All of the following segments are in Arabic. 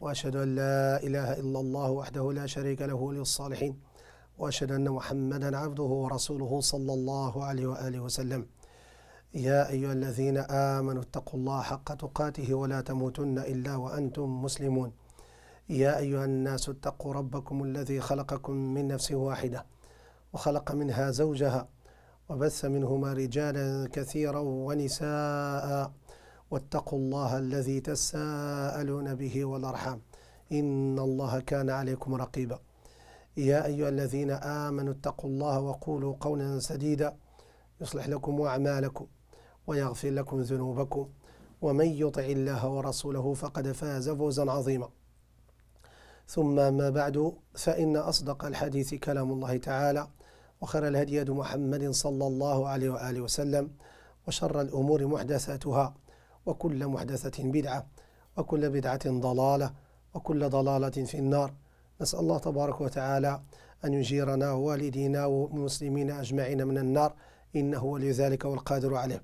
واشهد ان لا اله الا الله وحده لا شريك له ولي الصالحين واشهد ان محمدا عبده ورسوله صلى الله عليه واله وسلم يا ايها الذين امنوا اتقوا الله حق تقاته ولا تموتن الا وانتم مسلمون يا ايها الناس اتقوا ربكم الذي خلقكم من نفس واحده وخلق منها زوجها وبث منهما رجالا كثيرا ونساء واتقوا الله الذي تساءلون به والأرحام إن الله كان عليكم رقيبا يا أيها الذين آمنوا اتقوا الله وقولوا قولا سديدا يصلح لكم أعمالكم ويغفر لكم ذنوبكم ومن يطع الله ورسوله فقد فاز فوزا عظيما ثم ما بعد فإن أصدق الحديث كلام الله تعالى وخير الهدي محمد صلى الله عليه وآله وسلم وشر الأمور محدثاتها وكل محدثة بدعة وكل بدعة ضلالة وكل ضلالة في النار نسأل الله تبارك وتعالى أن يجيرنا والدينا والمسلمين أجمعين من النار إنه ولي ذلك والقادر عليه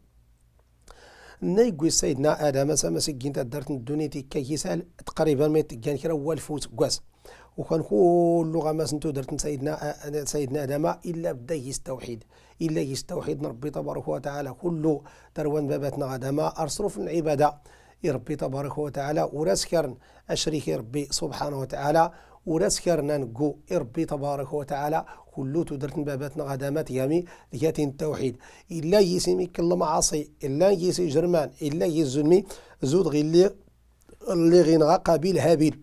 نيجوي سيدنا آدم مسا مسكين تدرت الدنيا تكيسال تقريبا ما تكان كرا والفوت كواس وكان كل لغه ما سنتو درت سيدنا سيدنا ادم الا بدا يستوحد الا يستوحد ربي تبارك وتعالى كل تروان باباتنا ادم ارسلوا في العباده ربي تبارك وتعالى وراسكرن اشريك ربي سبحانه وتعالى وراسكرنا نقو ربي تبارك وتعالى كلو تدرت باباتنا غدامات يامي لياتين التوحيد الا يسمي كل معاصي الا يسي جرمان الا يزلمي زود غير اللي غير قابيل هابيل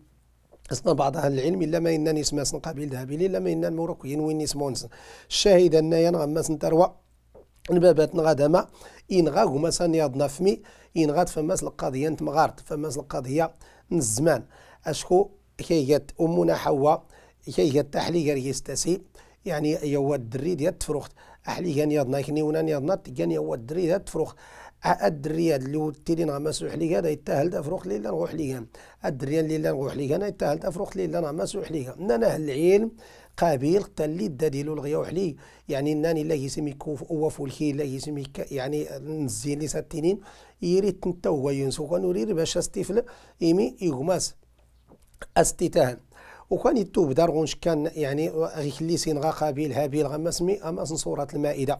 أصلا بعض أهل العلم إلا ما إنني سماس قبيل ذهبي إلا ما ان موروكيين وين نسمون الشاهد أننا غماس تروى نبابات غدا ما إن غا هما يضنا فمي إن غاد فماس القضية مغارت فماس القضية الزمان أشكو كيجات أمنا حواء كيجات تحليق يستسي يعني يوا الدري ديال التفروخت أحليق ونا كنيونا نياضنا يا يوا الدري ديال التفروخت الدريات اللي ولدتي لي راه نعم مسوح ليك هذا يتاهل تفرق لي نروح ليا الدريان اللي نروح ليا انا يتاهل تفرق لي راه مسوح ليا انا نعم العلم قابيل دا داديلو الغيوح لي يعني ناني لا يسميك هو فولكي لا يسمي يعني نزين لي ساتينين يريد نتا هو ينسو يريد باش استيفل إيمي يغماس استيتاهل وكان يتوب دار غونش كان يعني غيخلي سين غا قابيل هابيل غمسمي سن صورة المائدة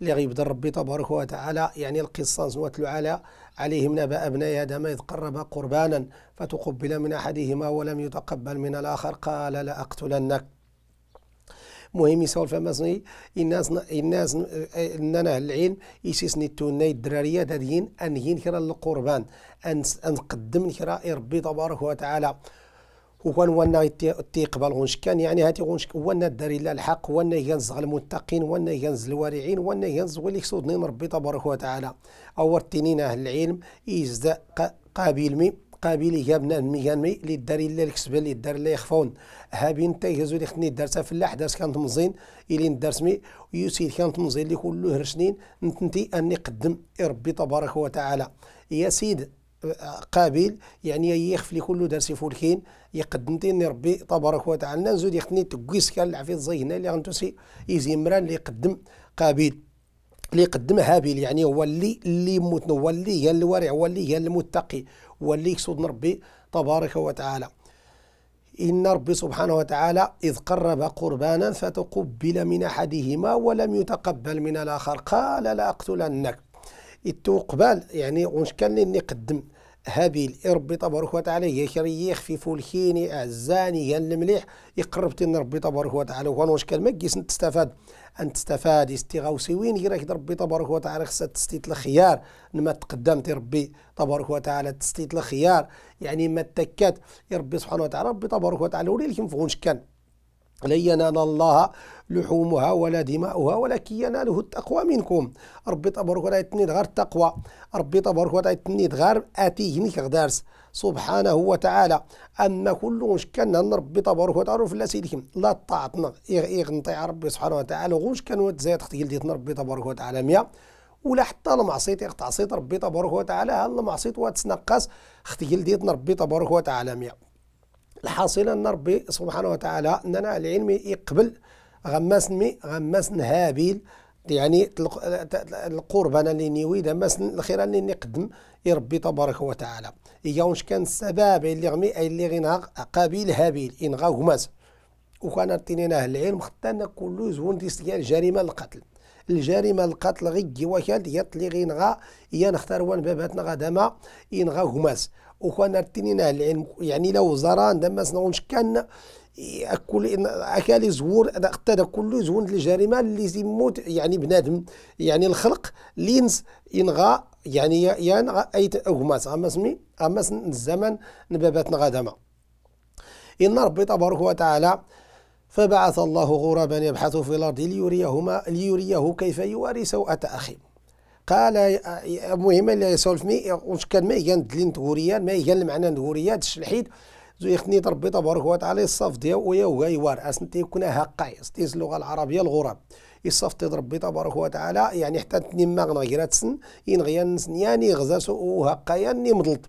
اللي غيبدا ربي تبارك وتعالى يعني القصاص على عليهم نبأ ابني آدم إذ قربا قربانا فتقبل من أحدهما ولم يتقبل من الآخر قال لأقتلنك مهم يسول فما زني الناس الناس اننا العلم يسيسني تونا الدراريه دادين انهين كرا القربان ان نقدم كرا ربي تبارك وتعالى هو نوانا تيقبل كان يعني هاتي هو وانا الداري لا الحق وانا ينزغ المتقين وانا ينز الوارعين وانا ينزغ اللي سودنين ربي تبارك وتعالى اور تنين اهل العلم يزدا قابل مي قابل يا مي ميانمي اللي داري لا الكسب اللي داري لا يخفون هابين تا يهزو لي خدني دارتها في دارت كانت مزين الين دارت مي ويسيد كانت مزين اللي كله هرشنين نتنتي اني قدم ربي تبارك وتعالى يا سيد قابل يعني يخفلي كله درسي فولكين يقدم ديني ربي تبارك وتعالى نزود يختني تقويس كان العفيف زينا اللي غنتوسي مران اللي يقدم قابل اللي يقدم هابيل يعني هو اللي اللي يموت هو اللي هي الورع هو اللي هي المتقي هو اللي يقصد ربي تبارك وتعالى إن ربي سبحانه وتعالى إذ قرب قربانا فتقبل من أحدهما ولم يتقبل من الآخر قال لأقتلنك اتو قبال يعني واش كان اللي نقدم هابيل ربي تبارك وتعالى يشري يخفف الخيني اعزاني يا المليح يقربتي ربي تبارك وتعالى وانا واش كان ما كيس تستفاد ان تستفاد استغاوسي وين يراك ربي تبارك وتعالى خصها تستيت الخيار ما تقدمت ربي تبارك وتعالى تستيت الخيار يعني ما تكات يا ربي سبحانه وتعالى ربي تبارك وتعالى ولي لكم فغونش كان لن ينال الله لحومها ولا دماؤها ولكن يناله التقوى منكم ربي تبارك وتعالى تنيد غير التقوى ربي تبارك وتعالى تنيد غير اتيهنيك غدارس سبحانه وتعالى اما كل واش كان ربي تبارك وتعالى في لاسيدكم لا طاعتنا يغنطي ربي سبحانه وتعالى غوش كان تزايد اختي قلت ربي تبارك وتعالى 100 ولا حتى المعصيت صيت ربي تبارك وتعالى هل المعصيت وتنقص اختي قلت ربي تبارك وتعالى 100 الحاصل ان ربي سبحانه وتعالى اننا العلم يقبل غماس مي غماس هابيل يعني القربان اللي نيوي ماسن الخير اللي نقدم يربي تبارك وتعالى اي واش كان السبب اللي غمي أي اللي غينا قابيل هابيل إن غا غماس وكان رتينيناه العلم ختانا كلو زون ديال جريمة القتل الجريمة القتل غي وكال ديال اللي غينغا إيا نختار وان باباتنا غدما إن غا غماس وخوانا رتينينا العلم يعني لو زران دما سنغونش كان كل اكالي زور اقتدى كل زون الجريمه اللي يموت يعني بنادم يعني الخلق لينز ينغى يعني يان ايت اوغماس اما سمي اما الزمن نبابات غدما ان ربي تبارك وتعالى فبعث الله غرابا يبحث في الارض ليريهما ليريه كيف يواري سوءه اخيه قال آه، آه، المهم اللي يسولف مي واش كان ما يقال دلين دوريان ما المعنى معنا دوريان الحيد زو يخني ربي تبارك وتعالى الصف ديالو ويا وغا يوار اسن تيكون هقاي ستيز اللغه العربيه الغراب تيض ربي تبارك وتعالى يعني حتى تنما سن ين ينغيا نسن يعني سو وهقايا ني مضلط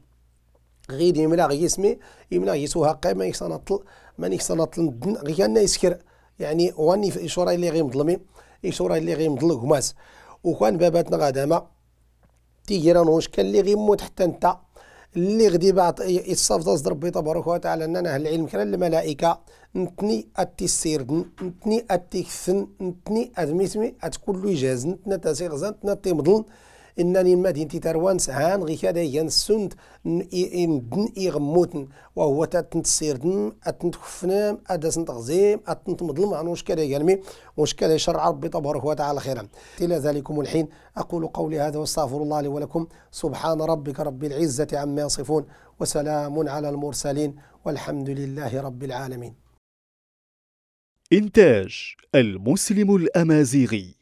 غير يملا غي اسمي يملا غي سو هقاي ما طل ما يكسنطل غير يسكر يعني واني شورا اللي غير مظلمي يشورا اللي غير مظلم هماس وكان باباتنا غادا تيجيران واش كان اللي غيموت حتى انت اللي غدي بعط صدر ربي تبارك وتعالى اهل العلم كان الملائكه نتني اتيسيردن نتني كثن نتني ادميسمي كل جاز نتنا تاسيغزن نتنا تيمضن إنني مدينة تروانس هان غي كذا ينسند دن إغموتن وهو تتنتصيردن أتنتخفنام أدسن تغزيم أتنتمضلم عن وش كذا ينمي وش كذا يشرع ربي تبارك وتعالى خيرا إلى ذلكم الحين أقول قولي هذا واستغفر الله لي ولكم سبحان ربك رب العزة عما يصفون وسلام على المرسلين والحمد لله رب العالمين إنتاج المسلم الأمازيغي